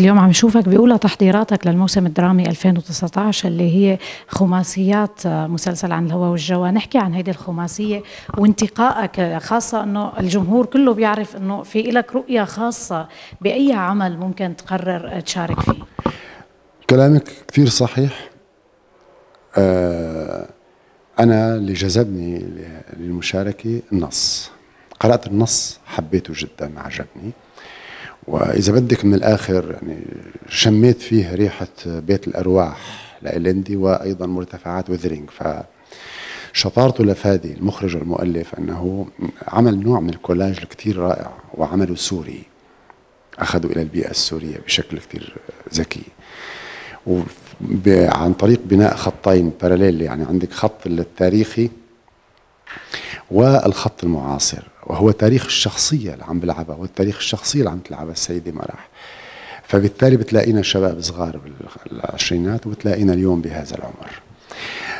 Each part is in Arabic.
اليوم عم نشوفك بأولى تحضيراتك للموسم الدرامي 2019 اللي هي خماسيات آه، مسلسل عن الهوى والجوى نحكي عن هيدي الخماسية وانتقائك خاصة أنه الجمهور كله بيعرف أنه في لك رؤية خاصة بأي عمل ممكن تقرر آه، تشارك فيه كلامك كثير صحيح آه، أنا اللي جذبني للمشاركة النص قرأت النص حبيته جدا عجبني وإذا بدك من الآخر يعني شميت فيه ريحة بيت الأرواح لإلندي وأيضا مرتفعات وذرينج ف شطارته لفادي المخرج والمؤلف أنه عمل نوع من الكولاج الكثير رائع وعمله سوري أخذوا إلى البيئة السورية بشكل كتير ذكي وعن طريق بناء خطين باراليل يعني عندك خط التاريخي والخط المعاصر وهو تاريخ الشخصية اللي عم بلعبها والتاريخ الشخصية اللي عم تلعبها السيدة مرح فبالتالي بتلاقينا شباب صغار بالعشرينات وبتلاقينا اليوم بهذا العمر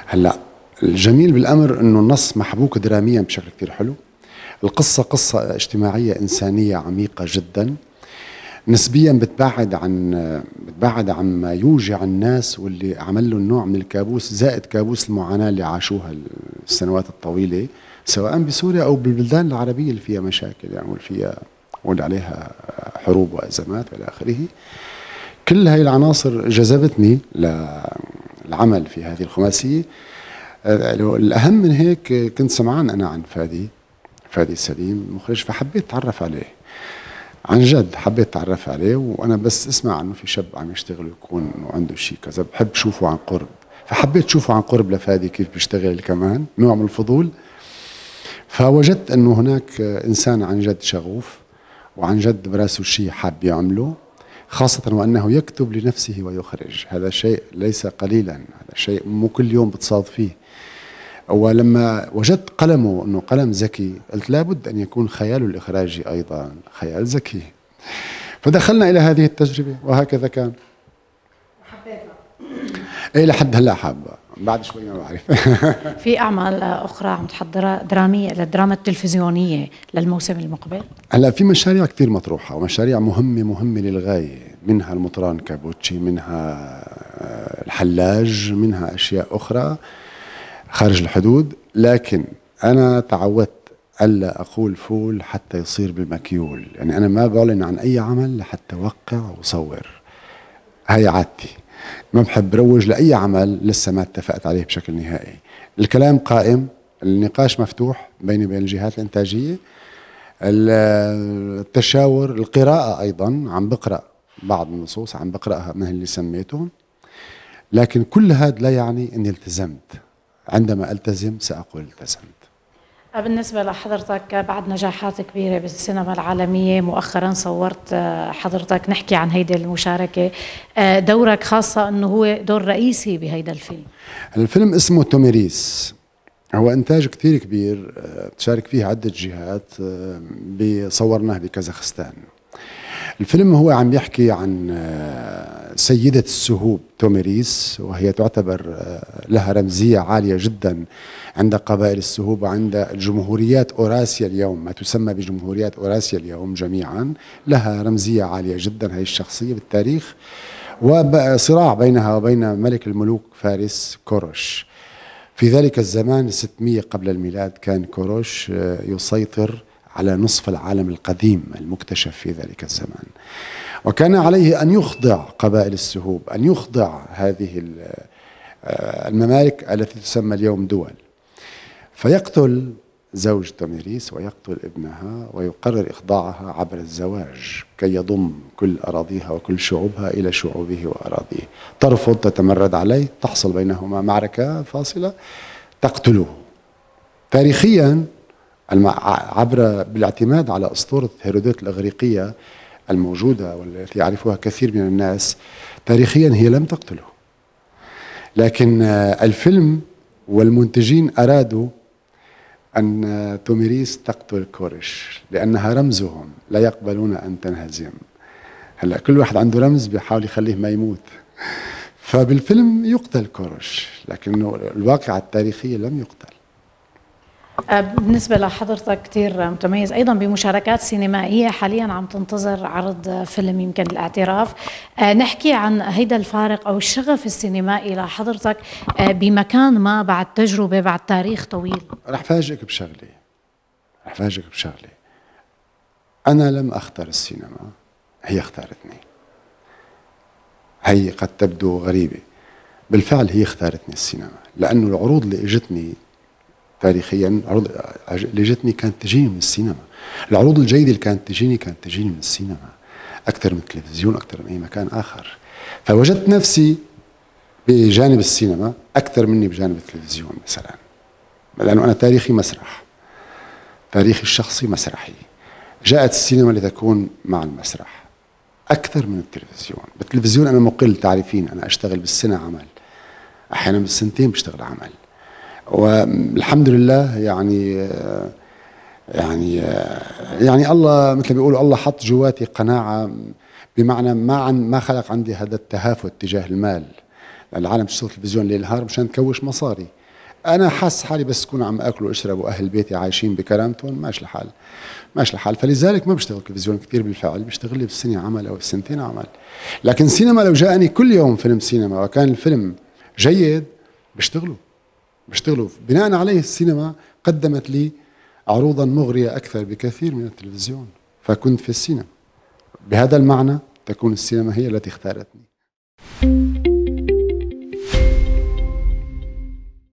هلا الجميل بالامر انه النص محبوك دراميا بشكل كثير حلو القصة قصة اجتماعية إنسانية عميقة جدا نسبيا بتبعد عن بعد عما يوجع الناس واللي عمل له نوع من الكابوس زائد كابوس المعاناه اللي عاشوها السنوات الطويله سواء بسوريا او بالبلدان العربيه اللي فيها مشاكل يعني واللي فيها واللي عليها حروب وازمات والى اخره كل هاي العناصر جذبتني للعمل في هذه الخماسيه الاهم من هيك كنت سمعان انا عن فادي فادي سليم مخرج فحبيت اتعرف عليه عن جد حبيت اتعرف عليه وانا بس اسمع انه في شاب عم يشتغل ويكون انه عنده شيء كذا بحب شوفه عن قرب فحبيت شوفه عن قرب لفادي كيف بيشتغل كمان نوع من الفضول فوجدت انه هناك انسان عن جد شغوف وعن جد براسه شيء حاب يعمله خاصة وأنه يكتب لنفسه ويخرج هذا شيء ليس قليلا هذا شيء مو كل يوم بتصادفيه ولما وجدت قلمه انه قلم ذكي قلت لابد ان يكون خياله الاخراجي ايضا خيال ذكي فدخلنا الى هذه التجربه وهكذا كان حبيتها اي لحد هلا حابه بعد شوي ما بعرف في اعمال اخرى عم تحضرها دراميه للدراما التلفزيونيه للموسم المقبل هلا في مشاريع كثير مطروحه ومشاريع مهمه مهمه للغايه منها المطران كابوتشي منها آه، الحلاج منها اشياء اخرى خارج الحدود لكن انا تعودت الا اقول فول حتى يصير بمكيول يعني انا ما بعلن عن اي عمل لحتى اوقع وصور هاي عادتي ما بحب روج لاي عمل لسه ما اتفقت عليه بشكل نهائي الكلام قائم النقاش مفتوح بيني وبين الجهات الانتاجيه التشاور القراءه ايضا عم بقرا بعض النصوص عم بقراها من اللي سميتهم لكن كل هذا لا يعني اني التزمت عندما التزم ساقول التزمت آه، بالنسبة لحضرتك آه، بعد نجاحات كبيرة بالسينما العالمية مؤخرا صورت آه، حضرتك نحكي عن هيدي المشاركة دورك خاصة أنه هو دور رئيسي بهيدا الفيلم الفيلم اسمه توميريس هو إنتاج كثير كبير تشارك فيه عدة جهات صورناه بكازاخستان الفيلم هو عم يحكي عن آه، سيدة السهوب توميريس وهي تعتبر آه، لها رمزية عالية جدا عند قبائل السهوب وعند جمهوريات أوراسيا اليوم ما تسمى بجمهوريات أوراسيا اليوم جميعا لها رمزية عالية جدا هي الشخصية بالتاريخ وصراع بينها وبين ملك الملوك فارس كوروش في ذلك الزمان 600 قبل الميلاد كان كوروش آه، يسيطر على نصف العالم القديم المكتشف في ذلك الزمان وكان عليه أن يخضع قبائل السهوب أن يخضع هذه آه، الممالك التي تسمى اليوم دول فيقتل زوج تميريس ويقتل ابنها ويقرر إخضاعها عبر الزواج كي يضم كل أراضيها وكل شعوبها إلى شعوبه وأراضيه ترفض تتمرد عليه تحصل بينهما معركة فاصلة تقتله تاريخيا عبر بالاعتماد على أسطورة هيرودوت الأغريقية الموجودة والتي يعرفها كثير من الناس تاريخيا هي لم تقتله لكن آه، الفيلم والمنتجين أرادوا أن آه، توميريس تقتل كورش لأنها رمزهم لا يقبلون أن تنهزم هلا كل واحد عنده رمز بيحاول يخليه ما يموت فبالفيلم يقتل كورش لكنه الواقعة التاريخية لم يقتل أه، بالنسبة لحضرتك كثير متميز أيضا بمشاركات سينمائية حاليا عم تنتظر عرض فيلم يمكن الاعتراف أه، نحكي عن هيدا الفارق أو الشغف السينمائي لحضرتك أه، بمكان ما بعد تجربة بعد تاريخ طويل رح فاجئك بشغلة رح فاجئك بشغلة أنا لم أختر السينما هي اختارتني هي قد تبدو غريبة بالفعل هي اختارتني السينما لأنه العروض اللي إجتني تاريخيا عروض جتني كانت تجيني من السينما العروض الجيده اللي كانت تجيني كانت تجيني من السينما اكثر من التلفزيون اكثر من اي مكان اخر فوجدت نفسي بجانب السينما اكثر مني بجانب التلفزيون مثلا لانه انا تاريخي مسرح تاريخي الشخصي مسرحي جاءت السينما لتكون مع المسرح اكثر من التلفزيون بالتلفزيون انا مقل تعرفين انا اشتغل بالسنه عمل احيانا بالسنتين بشتغل عمل والحمد لله يعني يعني يعني الله مثل ما بيقولوا الله حط جواتي قناعه بمعنى ما عن ما خلق عندي هذا التهافت تجاه المال العالم تشتغل تلفزيون ليل نهار مشان تكوش مصاري انا حاسس حالي بس اكون عم اكل واشرب واهل بيتي عايشين بكرامتهم ماشي الحال ماشي الحال فلذلك ما بشتغل تلفزيون كثير بالفعل بشتغل لي بالسنه عمل او السنتين عمل لكن سينما لو جاءني كل يوم فيلم سينما وكان الفيلم جيد بشتغله بيشتغلوا بناء عليه السينما قدمت لي عروضا مغرية أكثر بكثير من التلفزيون فكنت في السينما بهذا المعنى تكون السينما هي التي اختارتني